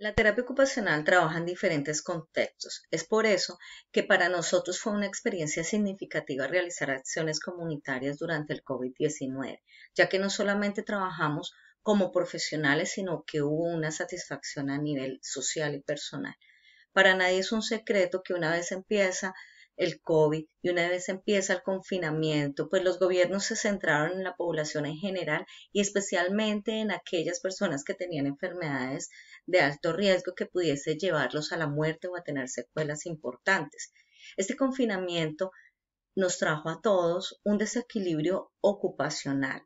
La terapia ocupacional trabaja en diferentes contextos. Es por eso que para nosotros fue una experiencia significativa realizar acciones comunitarias durante el COVID-19, ya que no solamente trabajamos como profesionales, sino que hubo una satisfacción a nivel social y personal. Para nadie es un secreto que una vez empieza el COVID y una vez empieza el confinamiento, pues los gobiernos se centraron en la población en general y especialmente en aquellas personas que tenían enfermedades de alto riesgo que pudiese llevarlos a la muerte o a tener secuelas importantes. Este confinamiento nos trajo a todos un desequilibrio ocupacional,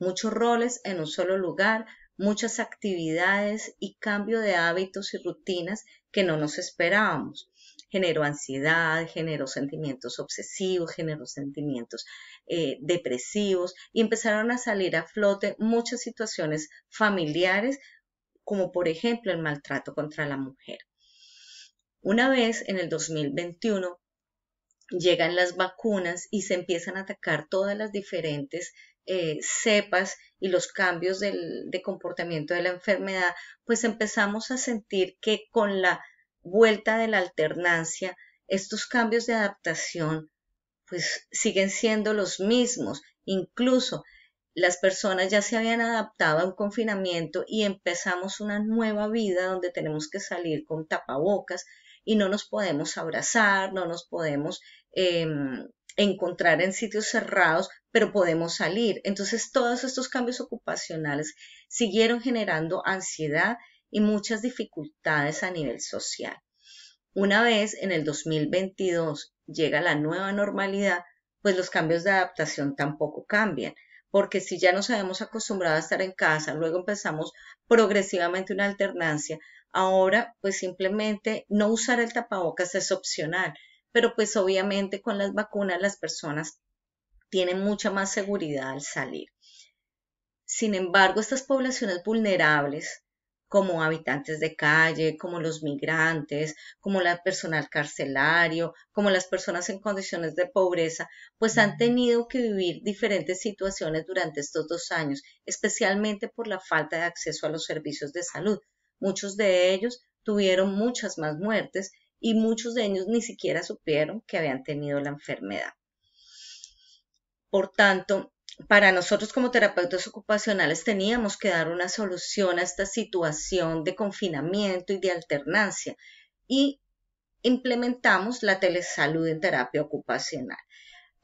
muchos roles en un solo lugar, muchas actividades y cambio de hábitos y rutinas que no nos esperábamos generó ansiedad, generó sentimientos obsesivos, generó sentimientos eh, depresivos y empezaron a salir a flote muchas situaciones familiares, como por ejemplo el maltrato contra la mujer. Una vez en el 2021 llegan las vacunas y se empiezan a atacar todas las diferentes eh, cepas y los cambios de comportamiento de la enfermedad, pues empezamos a sentir que con la vuelta de la alternancia, estos cambios de adaptación pues siguen siendo los mismos. Incluso las personas ya se habían adaptado a un confinamiento y empezamos una nueva vida donde tenemos que salir con tapabocas y no nos podemos abrazar, no nos podemos em, encontrar en sitios cerrados, pero podemos salir. Entonces todos estos cambios ocupacionales siguieron generando ansiedad y muchas dificultades a nivel social. Una vez en el 2022 llega la nueva normalidad, pues los cambios de adaptación tampoco cambian, porque si ya nos habíamos acostumbrado a estar en casa, luego empezamos progresivamente una alternancia, ahora pues simplemente no usar el tapabocas es opcional, pero pues obviamente con las vacunas las personas tienen mucha más seguridad al salir. Sin embargo, estas poblaciones vulnerables como habitantes de calle, como los migrantes, como el personal carcelario, como las personas en condiciones de pobreza, pues han tenido que vivir diferentes situaciones durante estos dos años, especialmente por la falta de acceso a los servicios de salud. Muchos de ellos tuvieron muchas más muertes y muchos de ellos ni siquiera supieron que habían tenido la enfermedad. Por tanto, para nosotros como terapeutas ocupacionales teníamos que dar una solución a esta situación de confinamiento y de alternancia y implementamos la telesalud en terapia ocupacional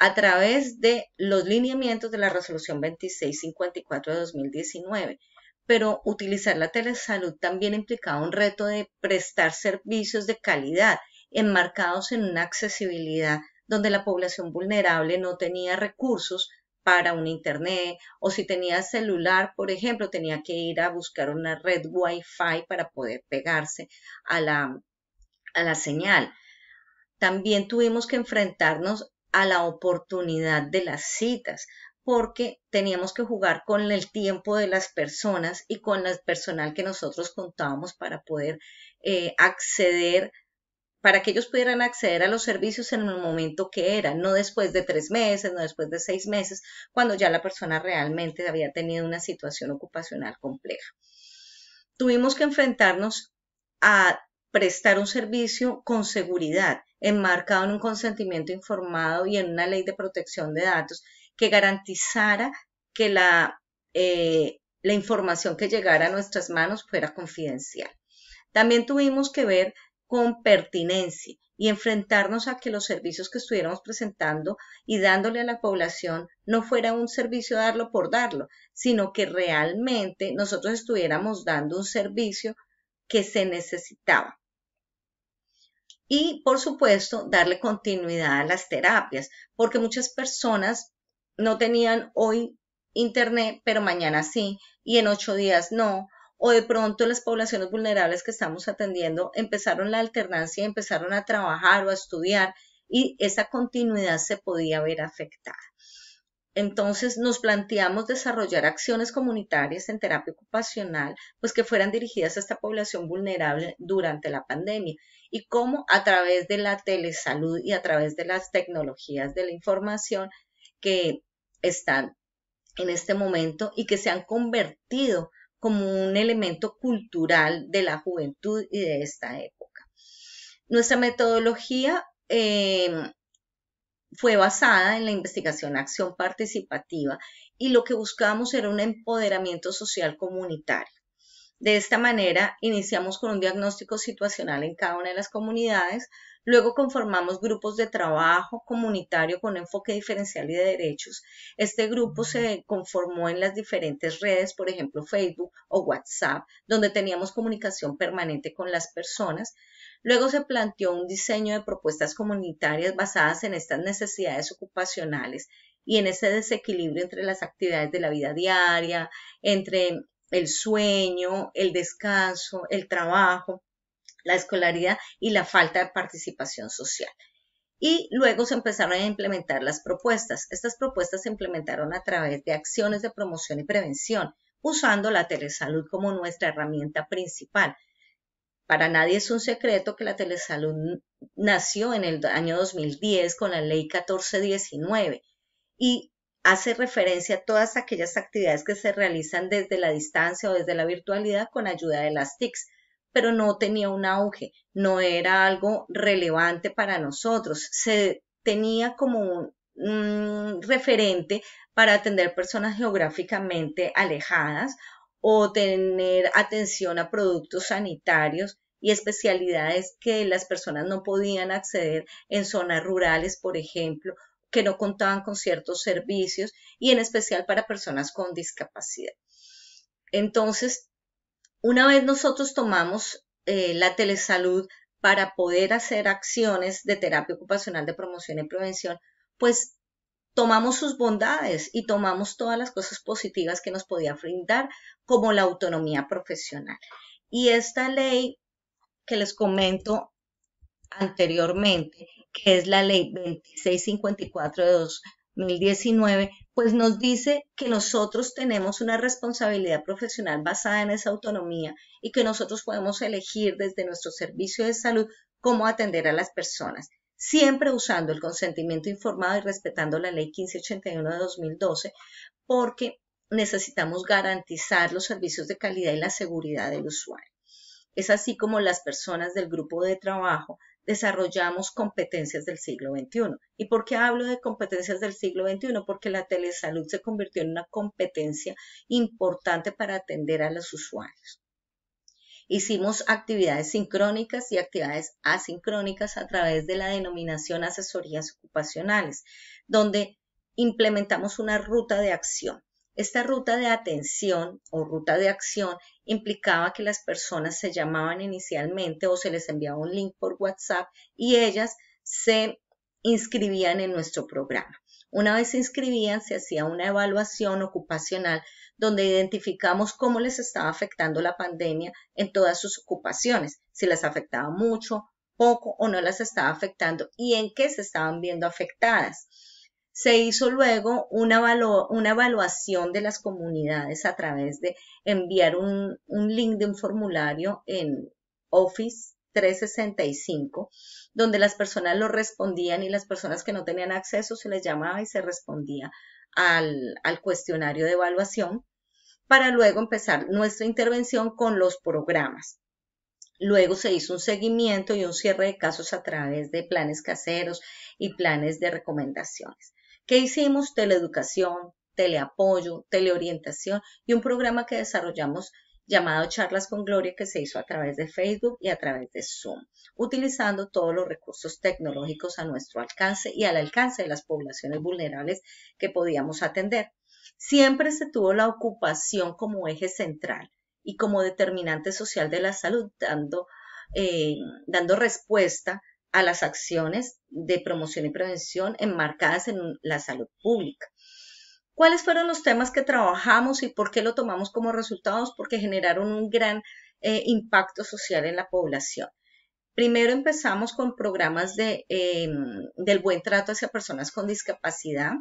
a través de los lineamientos de la resolución 2654 de 2019. Pero utilizar la telesalud también implicaba un reto de prestar servicios de calidad enmarcados en una accesibilidad donde la población vulnerable no tenía recursos para un internet o si tenía celular, por ejemplo, tenía que ir a buscar una red Wi-Fi para poder pegarse a la, a la señal. También tuvimos que enfrentarnos a la oportunidad de las citas, porque teníamos que jugar con el tiempo de las personas y con el personal que nosotros contábamos para poder eh, acceder para que ellos pudieran acceder a los servicios en el momento que era, no después de tres meses, no después de seis meses, cuando ya la persona realmente había tenido una situación ocupacional compleja. Tuvimos que enfrentarnos a prestar un servicio con seguridad, enmarcado en un consentimiento informado y en una ley de protección de datos que garantizara que la, eh, la información que llegara a nuestras manos fuera confidencial. También tuvimos que ver con pertinencia y enfrentarnos a que los servicios que estuviéramos presentando y dándole a la población no fuera un servicio darlo por darlo, sino que realmente nosotros estuviéramos dando un servicio que se necesitaba. Y, por supuesto, darle continuidad a las terapias, porque muchas personas no tenían hoy internet, pero mañana sí, y en ocho días no, o de pronto las poblaciones vulnerables que estamos atendiendo empezaron la alternancia empezaron a trabajar o a estudiar y esa continuidad se podía ver afectada. Entonces nos planteamos desarrollar acciones comunitarias en terapia ocupacional, pues que fueran dirigidas a esta población vulnerable durante la pandemia. ¿Y cómo? A través de la telesalud y a través de las tecnologías de la información que están en este momento y que se han convertido como un elemento cultural de la juventud y de esta época. Nuestra metodología em, fue basada en la investigación acción participativa y lo que buscábamos era un empoderamiento social comunitario. De esta manera, iniciamos con un diagnóstico situacional en cada una de las comunidades, Luego conformamos grupos de trabajo comunitario con enfoque diferencial y de derechos. Este grupo se conformó en las diferentes redes, por ejemplo Facebook o WhatsApp, donde teníamos comunicación permanente con las personas. Luego se planteó un diseño de propuestas comunitarias basadas en estas necesidades ocupacionales y en ese desequilibrio entre las actividades de la vida diaria, entre el sueño, el descanso, el trabajo la escolaridad y la falta de participación social. Y luego se empezaron a implementar las propuestas. Estas propuestas se implementaron a través de acciones de promoción y prevención, usando la telesalud como nuestra herramienta principal. Para nadie es un secreto que la telesalud nació en el año 2010 con la ley 1419 y hace referencia a todas aquellas actividades que se realizan desde la distancia o desde la virtualidad con ayuda de las TICs pero no tenía un auge, no era algo relevante para nosotros. Se tenía como un, referente para atender personas geográficamente alejadas o tener atención a productos sanitarios y especialidades que las personas no podían acceder en zonas rurales, por ejemplo, que no contaban con ciertos servicios y en especial para personas con discapacidad. Entonces, una vez nosotros tomamos eh, la telesalud para poder hacer acciones de terapia ocupacional de promoción y prevención, pues tomamos sus bondades y tomamos todas las cosas positivas que nos podía brindar, como la autonomía profesional. Y esta ley que les comento anteriormente, que es la ley 2654 de 2019, pues nos dice que nosotros tenemos una responsabilidad profesional basada en esa autonomía y que nosotros podemos elegir desde nuestro servicio de salud cómo atender a las personas, siempre usando el consentimiento informado y respetando la ley 1581 de 2012, porque necesitamos garantizar los servicios de calidad y la seguridad del usuario. Es así como las personas del grupo de trabajo desarrollamos competencias del siglo XXI. ¿Y por qué hablo de competencias del siglo XXI? Porque la telesalud se convirtió en una competencia importante para atender a los usuarios. Hicimos actividades sincrónicas y actividades asincrónicas a través de la denominación asesorías ocupacionales, donde implementamos una ruta de acción. Esta ruta de atención o ruta de acción implicaba que las personas se llamaban inicialmente o se les enviaba un link por WhatsApp y ellas se inscribían en nuestro programa. Una vez se inscribían, se hacía una evaluación ocupacional donde identificamos cómo les estaba afectando la pandemia en todas sus ocupaciones, si las afectaba mucho, poco o no las estaba afectando y en qué se estaban viendo afectadas se hizo luego una, evaluación de las comunidades a través de enviar un, link de un formulario en Office 365, donde las personas lo respondían y las personas que no tenían acceso se les llamaba y se respondía al cuestionario de evaluación para luego empezar nuestra intervención con los programas. Luego se hizo un seguimiento y un cierre de casos a través de planes caseros y planes de recomendaciones. ¿Qué hicimos? Teleeducación, teleapoyo, teleorientación y un programa que desarrollamos llamado Charlas con Gloria que se hizo a través de Facebook y a través de Zoom, utilizando todos los recursos tecnológicos a nuestro alcance y al alcance de las poblaciones vulnerables que podíamos atender. Siempre se tuvo la ocupación como eje central y como determinante social de la salud, dando, eh, dando respuesta a las acciones de promoción y prevención enmarcadas en la salud pública. ¿Cuáles fueron los temas que trabajamos y por qué lo tomamos como resultados? Porque generaron un gran eh, impacto social en la población. Primero empezamos con programas em, del buen trato hacia personas con discapacidad.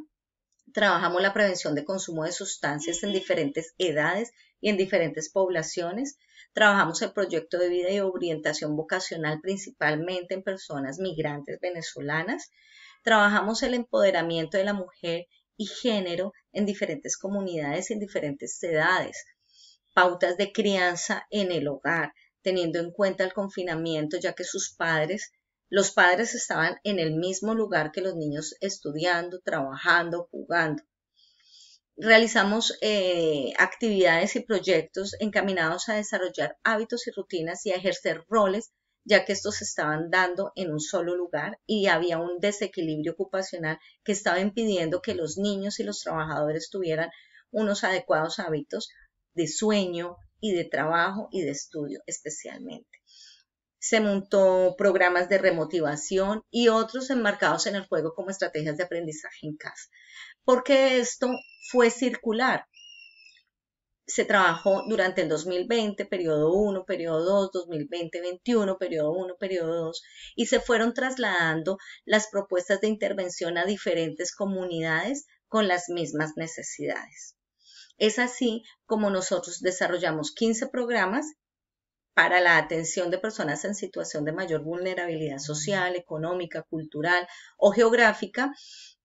Trabajamos la prevención de consumo de sustancias en diferentes edades y en diferentes poblaciones. Trabajamos el proyecto de vida y orientación vocacional principalmente en personas migrantes venezolanas. Trabajamos el empoderamiento de la mujer y género en diferentes comunidades y en diferentes edades. Pautas de crianza en el hogar, teniendo en cuenta el confinamiento, ya que sus padres, los padres estaban en el mismo lugar que los niños estudiando, trabajando, jugando realizamos eh, actividades y proyectos encaminados a desarrollar hábitos y rutinas y a ejercer roles, ya que estos se estaban dando en un solo lugar y había un desequilibrio ocupacional que estaba impidiendo que los niños y los trabajadores tuvieran unos adecuados hábitos de sueño y de trabajo y de estudio especialmente se montó programas de remotivación y otros enmarcados en el juego como estrategias de aprendizaje en casa porque esto fue circular. Se trabajó durante el 2020, periodo 1, periodo 2, 2020-21, periodo 1, periodo 2, y se fueron trasladando las propuestas de intervención a diferentes comunidades con las mismas necesidades. Es así como nosotros desarrollamos 15 programas para la atención de personas en situación de mayor vulnerabilidad social, económica, cultural o geográfica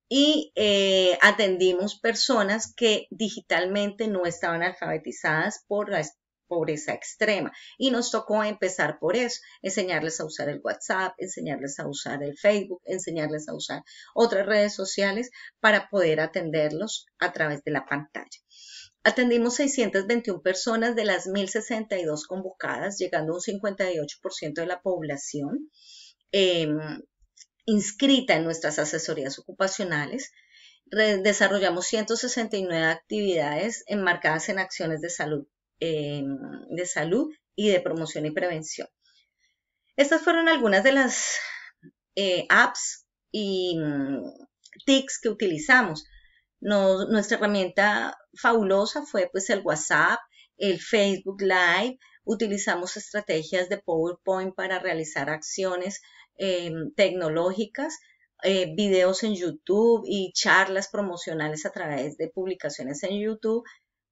y eh, atendimos personas que digitalmente no estaban alfabetizadas por la pobreza extrema. Y nos tocó empezar por eso, enseñarles a usar el WhatsApp, enseñarles a usar el Facebook, enseñarles a usar otras redes sociales para poder atenderlos a través de la pantalla. Atendimos 621 personas de las 1.062 convocadas, llegando a un 58% de la población. Em, inscrita en nuestras asesorías ocupacionales. Desarrollamos 169 actividades enmarcadas en acciones de salud, de salud y de promoción y prevención. Estas fueron algunas de las eh, apps y mm, TICs que utilizamos. nuestra herramienta fabulosa fue pues el WhatsApp, el Facebook Live, utilizamos estrategias de PowerPoint para realizar acciones Em, tecnológicas, eh, videos en YouTube y charlas promocionales a través de publicaciones en YouTube,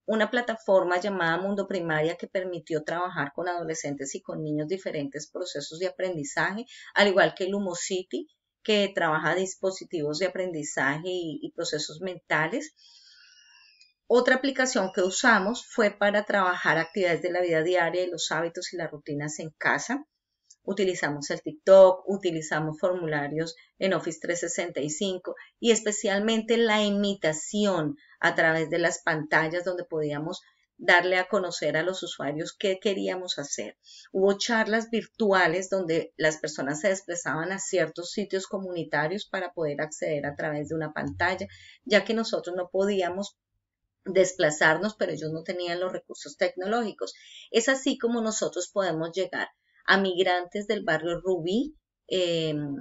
una plataforma llamada Mundo Primaria que permitió trabajar con adolescentes y con niños diferentes procesos de aprendizaje, al igual que Lumosity, que trabaja dispositivos de aprendizaje y, procesos mentales. Otra aplicación que usamos fue para trabajar actividades de la vida diaria, y los hábitos y las rutinas en casa. Utilizamos el TikTok, utilizamos formularios en Office 365 y especialmente la imitación a través de las pantallas donde podíamos darle a conocer a los usuarios qué queríamos hacer. Hubo charlas virtuales donde las personas se desplazaban a ciertos sitios comunitarios para poder acceder a través de una pantalla, ya que nosotros no podíamos desplazarnos, pero ellos no tenían los recursos tecnológicos. Es así como nosotros podemos llegar a migrantes del barrio Rubí, em,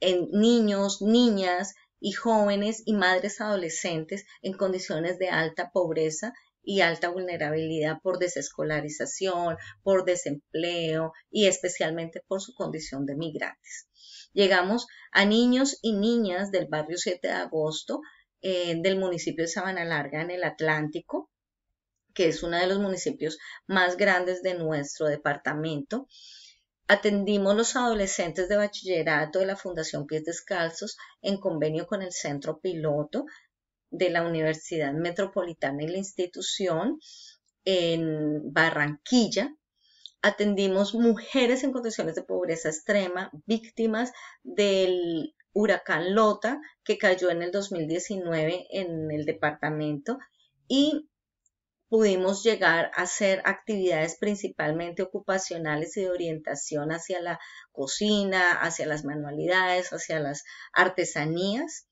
en niños, niñas y jóvenes y madres adolescentes en condiciones de alta pobreza y alta vulnerabilidad por desescolarización, por desempleo y especialmente por su condición de migrantes. Llegamos a niños y niñas del barrio 7 de agosto eh, del municipio de Sabana Larga en el Atlántico, que es uno de los municipios más grandes de nuestro departamento. Atendimos los adolescentes de bachillerato de la Fundación Pies Descalzos en convenio con el Centro Piloto de la Universidad Metropolitana y la institución en Barranquilla. Atendimos mujeres en condiciones de pobreza extrema, víctimas del huracán Lota que cayó en el 2019 en el departamento y pudimos llegar a hacer actividades principalmente ocupacionales y de orientación hacia la cocina, hacia las manualidades, hacia las artesanías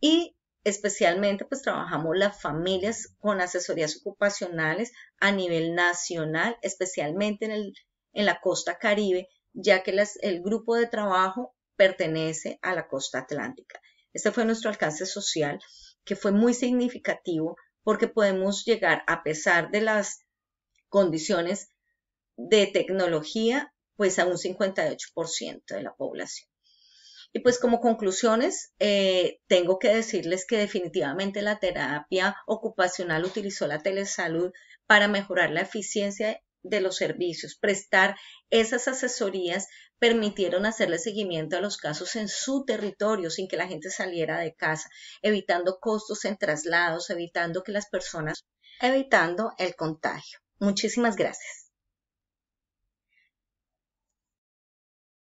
y especialmente pues trabajamos las familias con asesorías ocupacionales a nivel nacional, especialmente en, el, en la costa caribe, ya que el grupo de trabajo pertenece a la costa atlántica. Este fue nuestro alcance social, que fue muy significativo porque podemos llegar, a pesar de las condiciones de tecnología, pues a un 58% de la población. Y pues como conclusiones, eh, tengo que decirles que definitivamente la terapia ocupacional utilizó la telesalud para mejorar la eficiencia de los servicios, prestar esas asesorías permitieron hacerle seguimiento a los casos en su territorio sin que la gente saliera de casa, evitando costos en traslados, evitando que las personas, evitando el contagio. Muchísimas gracias.